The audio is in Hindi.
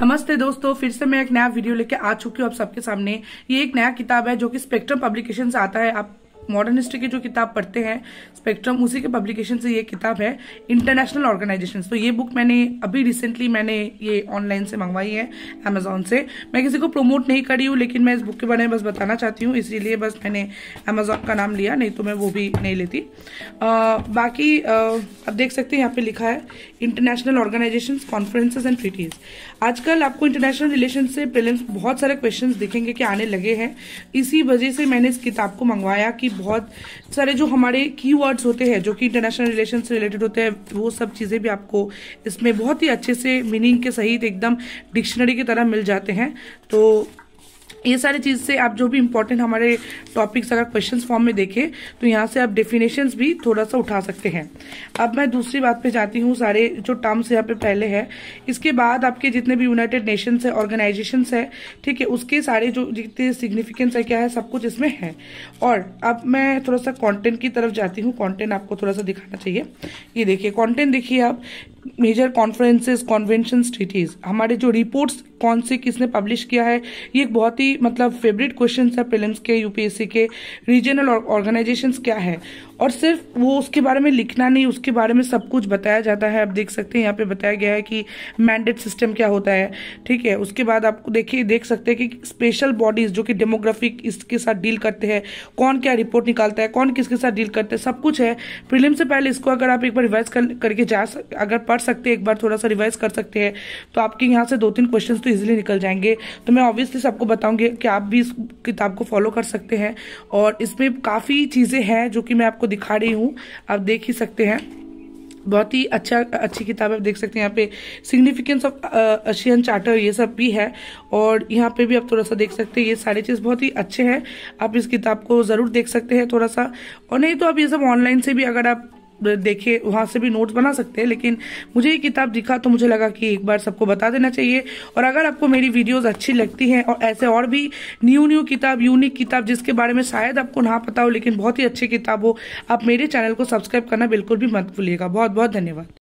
नमस्ते दोस्तों फिर से मैं एक नया वीडियो लेके आ चुकी हूँ आप सबके सामने ये एक नया किताब है जो कि स्पेक्ट्रम पब्लिकेशन से आता है आप मॉडर्न हिस्ट्री की जो किताब पढ़ते हैं स्पेक्ट्रम उसी के पब्लिकेशन से ये किताब है इंटरनेशनल ऑर्गेनाइजेशन तो ये बुक मैंने अभी रिसेंटली मैंने ये ऑनलाइन से मंगवाई है अमेजोन से मैं किसी को प्रोमोट नहीं करी हूँ लेकिन मैं इस बुक के बारे में बस बताना चाहती हूँ इसीलिए बस मैंने अमेजोन का नाम लिया नहीं तो मैं वो भी नहीं लेती आ, बाकी आप देख सकते हैं यहाँ पे लिखा है international organisation conferences and treaties आजकल आपको इंटरनेशनल रिलेशन से प्रिलिम्स बहुत सारे क्वेश्चन दिखेंगे कि आने लगे हैं इसी वजह से मैंने इस किताब को मंगवाया कि बहुत सारे जो हमारे की होते हैं जो कि इंटरनेशनल रिलेशन से रिलेटेड होते हैं वो सब चीज़ें भी आपको इसमें बहुत ही अच्छे से मीनिंग के सहित एकदम डिक्शनरी की तरह मिल जाते हैं तो ये सारी चीज़ से आप जो भी इम्पोर्टेंट हमारे टॉपिक्स अगर क्वेश्चंस फॉर्म में देखें तो यहाँ से आप डेफिनेशंस भी थोड़ा सा उठा सकते हैं अब मैं दूसरी बात पे जाती हूँ सारे जो टर्म्स यहाँ पे पहले है इसके बाद आपके जितने भी यूनाइटेड नेशंस है ऑर्गेनाइजेशंस है ठीक है उसके सारे जो जितने सिग्निफिकेंस है क्या है सब कुछ इसमें है और अब मैं थोड़ा सा कॉन्टेंट की तरफ जाती हूँ कॉन्टेंट आपको थोड़ा सा दिखाना चाहिए ये देखिए कॉन्टेंट देखिए आप मेजर कॉन्फ्रेंसेस कॉन्वेंशन ट्रीटीज हमारे जो रिपोर्ट्स कौन से किसने पब्लिश किया है ये एक बहुत ही मतलब फेवरेट क्वेश्चन है प्रिलिम्स के यूपीएससी के रीजनल ऑर्गेनाइजेशन क्या है और सिर्फ वो उसके बारे में लिखना नहीं उसके बारे में सब कुछ बताया जाता है आप देख सकते हैं यहाँ पे बताया गया है कि मैंडेट सिस्टम क्या होता है ठीक है उसके बाद आप देखिए देख सकते हैं कि स्पेशल बॉडीज जो कि डेमोग्राफिक इसके साथ डील करते हैं कौन क्या रिपोर्ट निकालता है कौन किसके साथ डील करते हैं सब कुछ है प्रिलिम से पहले इसको अगर आप एक बार रिवाइज कर, करके जा अगर पढ़ सकते हैं एक बार थोड़ा सा रिवाइज कर सकते हैं तो आपके यहाँ से दो तीन क्वेश्चन तो ईजिली निकल जाएंगे तो मैं ऑब्वियसली सबको बताऊंगी कि आप भी इस किताब को फॉलो कर सकते हैं और इसमें काफ़ी चीज़ें हैं जो कि मैं आपको दिखा रही हूँ आप देख ही सकते हैं बहुत ही अच्छा अच्छी किताब आप देख सकते हैं यहाँ पे सिग्निफिकेंस ऑफ एशियन चार्टर ये सब भी है और यहाँ पे भी आप थोड़ा सा देख सकते हैं ये सारी चीज़ बहुत ही अच्छे हैं आप इस किताब को ज़रूर देख सकते हैं थोड़ा सा और नहीं तो आप ये सब ऑनलाइन से भी अगर आप देखे वहाँ से भी नोट्स बना सकते हैं लेकिन मुझे ये किताब दिखा तो मुझे लगा कि एक बार सबको बता देना चाहिए और अगर आपको मेरी वीडियोस अच्छी लगती हैं और ऐसे और भी न्यू न्यू किताब यूनिक किताब जिसके बारे में शायद आपको ना पता हो लेकिन बहुत ही अच्छी किताब हो आप मेरे चैनल को सब्सक्राइब करना बिल्कुल भी मत भूलिएगा बहुत बहुत धन्यवाद